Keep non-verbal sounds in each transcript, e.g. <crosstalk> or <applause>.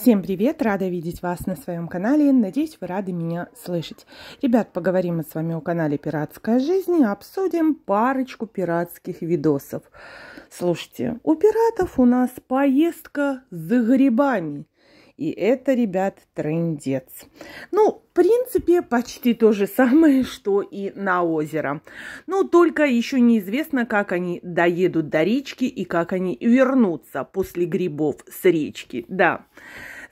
Всем привет! Рада видеть вас на своем канале. Надеюсь, вы рады меня слышать. Ребят, поговорим мы с вами о канале «Пиратская жизнь» и обсудим парочку пиратских видосов. Слушайте, у пиратов у нас поездка за грибами – и это, ребят, трендец. Ну, в принципе, почти то же самое, что и на озеро. Но ну, только еще неизвестно, как они доедут до речки и как они вернутся после грибов с речки. Да.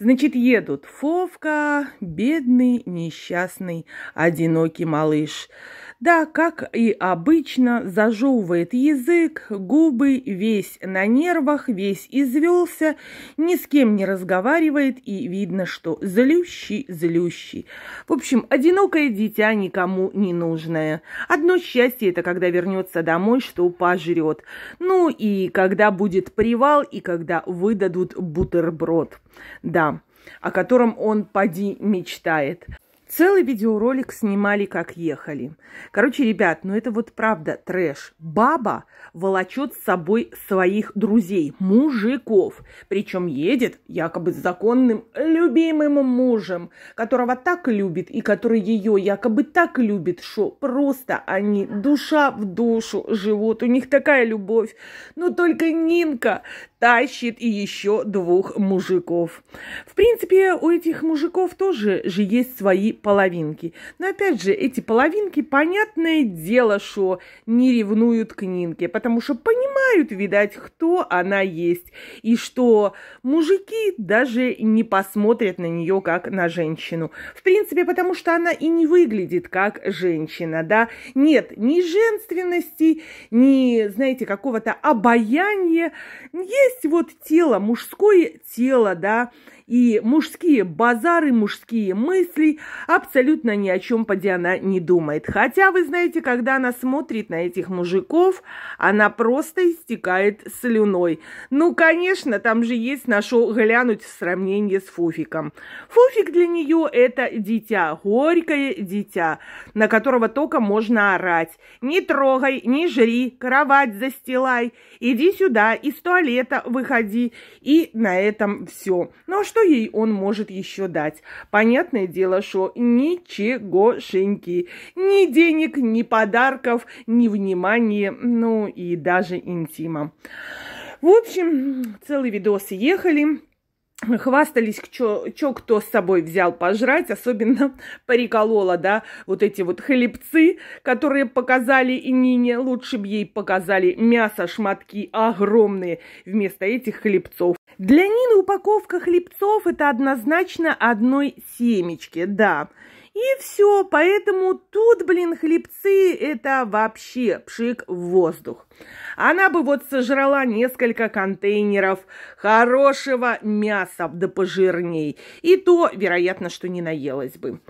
Значит, едут Фовка, бедный, несчастный, одинокий малыш – да, как и обычно, зажевывает язык, губы, весь на нервах, весь извелся, ни с кем не разговаривает и видно, что злющий, злющий. В общем, одинокое дитя никому не нужное. Одно счастье – это когда вернется домой, что пожрет. Ну и когда будет привал, и когда выдадут бутерброд. Да, о котором он поди мечтает. Целый видеоролик снимали, как ехали. Короче, ребят, ну это вот правда трэш. Баба волочет с собой своих друзей, мужиков. Причем едет якобы с законным любимым мужем, которого так любит и который ее якобы так любит, что просто они душа в душу живут. У них такая любовь. Но ну, только Нинка тащит и еще двух мужиков. В принципе, у этих мужиков тоже же есть свои половинки. Но опять же, эти половинки, понятное дело, что не ревнуют к Нинке, потому что понимают, знают, видать, кто она есть, и что мужики даже не посмотрят на нее как на женщину. В принципе, потому что она и не выглядит как женщина, да. Нет ни женственности, ни, знаете, какого-то обаяния. Есть вот тело, мужское тело, да, и мужские базары, мужские мысли, абсолютно ни о чем поди она не думает. Хотя, вы знаете, когда она смотрит на этих мужиков, она просто истекает слюной. Ну, конечно, там же есть на что глянуть в сравнении с Фуфиком. Фуфик для нее – это дитя, горькое дитя, на которого только можно орать. Не трогай, не жри, кровать застилай, иди сюда, из туалета выходи. И на этом все. Ну, а что ей он может еще дать? Понятное дело, что ничегошеньки. Ни денег, ни подарков, ни внимания, ну и даже интереса интима. В общем, целый видос ехали. Хвастались, что кто с собой взял пожрать, особенно <laughs> приколола, да, вот эти вот хлебцы, которые показали и Нине, лучше бы ей показали мясо, шматки огромные вместо этих хлебцов. Для Нины упаковка хлебцов – это однозначно одной семечки, да. И все, поэтому тут, блин, хлебцы – это вообще пшик в воздух. Она бы вот сожрала несколько контейнеров хорошего мяса, да пожирней. И то, вероятно, что не наелась бы.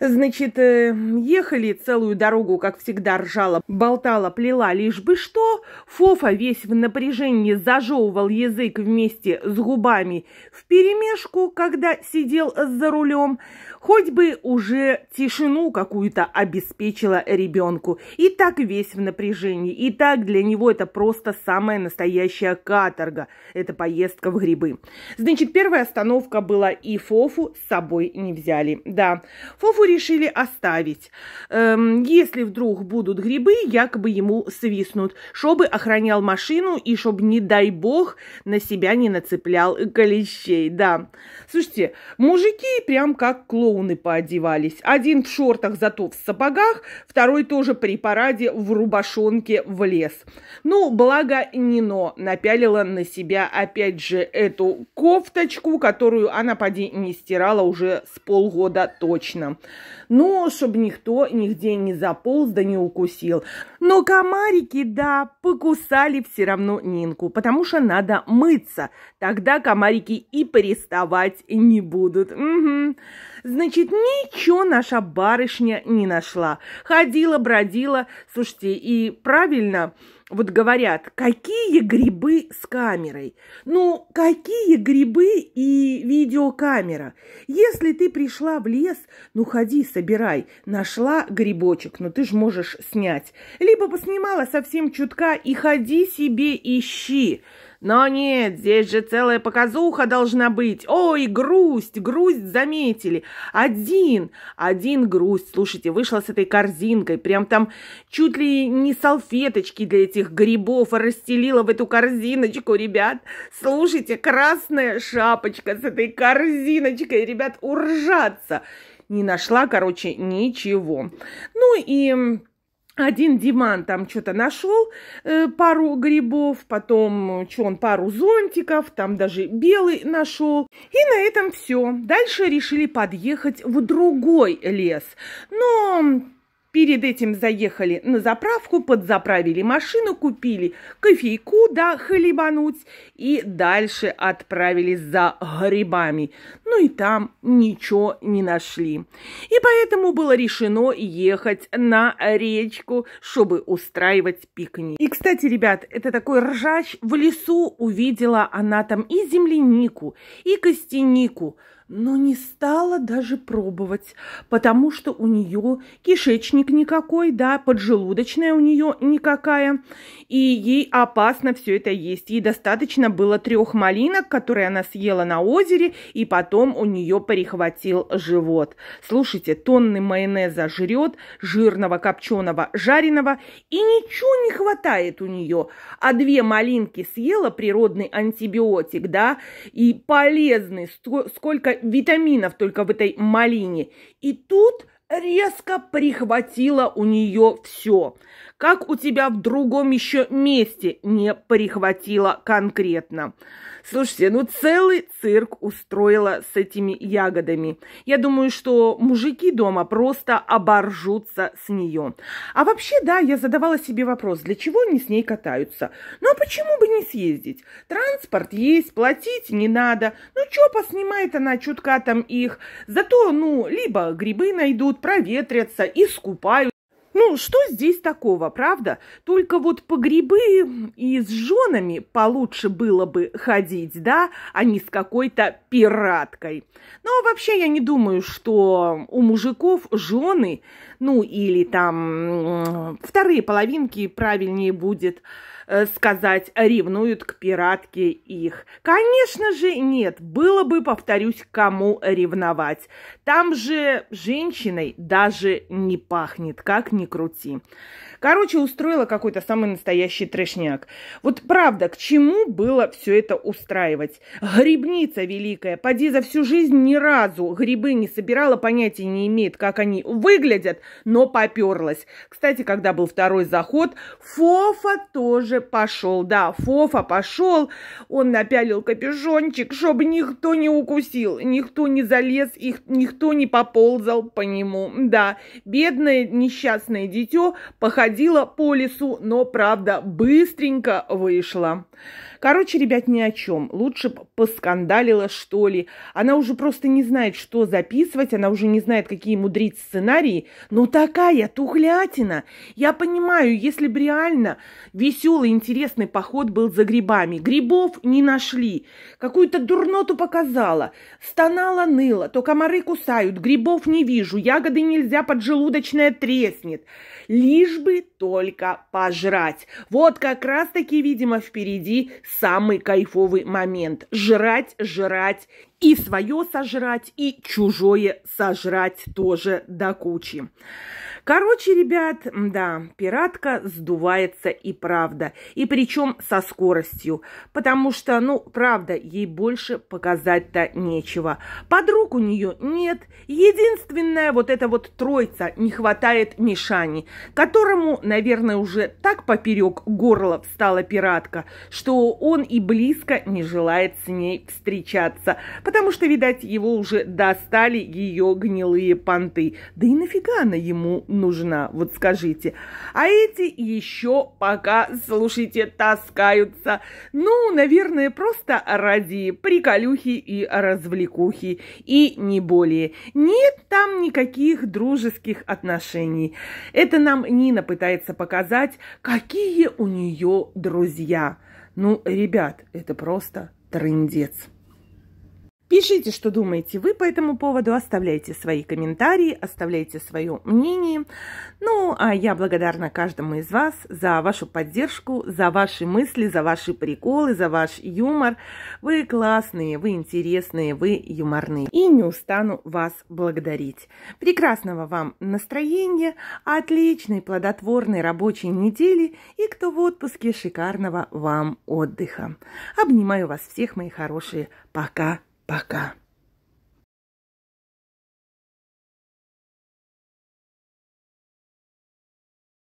Значит, э, ехали целую дорогу, как всегда, ржала, болтала, плела, лишь бы что. Фофа весь в напряжении зажевывал язык вместе с губами в перемешку, когда сидел за рулем. Хоть бы уже тишину какую-то обеспечила ребенку. И так весь в напряжении, и так для него это просто самая настоящая каторга. Это поездка в грибы. Значит, первая остановка была и Фофу с собой не взяли. Да, Фофу решили оставить. Эм, если вдруг будут грибы, якобы ему свистнут, чтобы охранял машину и чтобы, не дай бог, на себя не нацеплял клещей. Да, слушайте, мужики прям как клоуны поодевались. Один в шортах, зато в сапогах, второй тоже при параде в рубашонке в лес. Ну, благо Нино напялила на себя опять же эту кофточку, которую она поди не стирала уже с полгода точно. Ну, чтобы никто нигде не заполз да не укусил. Но комарики, да, покусали все равно Нинку, потому что надо мыться. Тогда комарики и переставать не будут. Угу. Значит, ничего наша барышня не нашла. Ходила, бродила. Слушайте, и правильно вот говорят, какие грибы с камерой? Ну, какие грибы и видеокамера? Если ты пришла в лес, ну, ходи, собирай. Нашла грибочек, но ну, ты же можешь снять. Либо поснимала совсем чутка и ходи себе ищи. Но нет, здесь же целая показуха должна быть. Ой, грусть, грусть заметили. Один, один грусть. Слушайте, вышла с этой корзинкой. Прям там чуть ли не салфеточки для этих грибов расстелила в эту корзиночку, ребят. Слушайте, красная шапочка с этой корзиночкой. Ребят, уржаться. Не нашла, короче, ничего. Ну и один Диман там что-то нашел, э, пару грибов, потом э, что он, пару зонтиков, там даже белый нашел. И на этом все. Дальше решили подъехать в другой лес. Но Перед этим заехали на заправку, подзаправили машину, купили кофейку, да, хлебануть, и дальше отправились за грибами. Ну и там ничего не нашли. И поэтому было решено ехать на речку, чтобы устраивать пикник. И, кстати, ребят, это такой ржач. В лесу увидела она там и землянику, и костянику – но не стала даже пробовать, потому что у нее кишечник никакой, да, поджелудочная у нее никакая, и ей опасно все это есть. Ей достаточно было трех малинок, которые она съела на озере, и потом у нее перехватил живот. Слушайте, тонны майонеза жрет, жирного, копченого, жареного, и ничего не хватает у нее. А две малинки съела природный антибиотик, да, и полезный, сколько витаминов только в этой малине. И тут резко прихватило у нее все. Как у тебя в другом еще месте не прихватило конкретно. Слушайте, ну целый цирк устроила с этими ягодами. Я думаю, что мужики дома просто оборжутся с нее. А вообще, да, я задавала себе вопрос, для чего они с ней катаются? Ну а почему бы не съездить? Транспорт есть, платить не надо. Ну чё, поснимает она чутка там их. Зато, ну, либо грибы найдут, проветрятся, искупают. Ну, что здесь такого, правда? Только вот по грибы и с женами получше было бы ходить, да, а не с какой-то пираткой. Но ну, а вообще я не думаю, что у мужиков жены, ну, или там вторые половинки правильнее будет – Э, сказать, ревнуют к пиратке их. Конечно же, нет. Было бы, повторюсь, кому ревновать. Там же женщиной даже не пахнет, как ни крути. Короче, устроила какой-то самый настоящий трешняк. Вот правда, к чему было все это устраивать? Грибница великая, поди за всю жизнь ни разу грибы не собирала, понятия не имеет, как они выглядят, но поперлась. Кстати, когда был второй заход, Фофа тоже тоже пошел. Да, Фофа пошел. Он напялил капюшончик, чтобы никто не укусил, никто не залез, их, никто не поползал по нему. Да, бедное несчастное дитё походило по лесу, но, правда, быстренько вышло. Короче, ребят, ни о чем. Лучше поскандалила, что ли. Она уже просто не знает, что записывать, она уже не знает, какие мудрить сценарии. Но такая тухлятина. Я понимаю, если бы реально веселый веселый, интересный поход был за грибами. Грибов не нашли. Какую-то дурноту показала. Стонала, ныла. То комары кусают, грибов не вижу. Ягоды нельзя, поджелудочная треснет. Лишь бы только пожрать. Вот как раз-таки, видимо, впереди самый кайфовый момент. Жрать, жрать и свое сожрать, и чужое сожрать тоже до кучи. Короче, ребят, да, пиратка сдувается и правда. И причем со скоростью. Потому что, ну, правда, ей больше показать-то нечего. Подруг у нее нет. Единственная вот эта вот тройца не хватает Мишани, которому, наверное, уже так поперек горла встала пиратка, что он и близко не желает с ней встречаться. Потому что, видать, его уже достали ее гнилые понты. Да и нафига она ему нужна, вот скажите. А эти еще пока, слушайте, таскаются. Ну, наверное, просто ради приколюхи и развлекухи, и не более. Нет там никаких дружеских отношений. Это нам Нина пытается показать, какие у нее друзья. Ну, ребят, это просто трындец. Пишите, что думаете вы по этому поводу, оставляйте свои комментарии, оставляйте свое мнение. Ну, а я благодарна каждому из вас за вашу поддержку, за ваши мысли, за ваши приколы, за ваш юмор. Вы классные, вы интересные, вы юморные. И не устану вас благодарить. Прекрасного вам настроения, отличной плодотворной рабочей недели и, кто в отпуске, шикарного вам отдыха. Обнимаю вас всех, мои хорошие. Пока! Пока.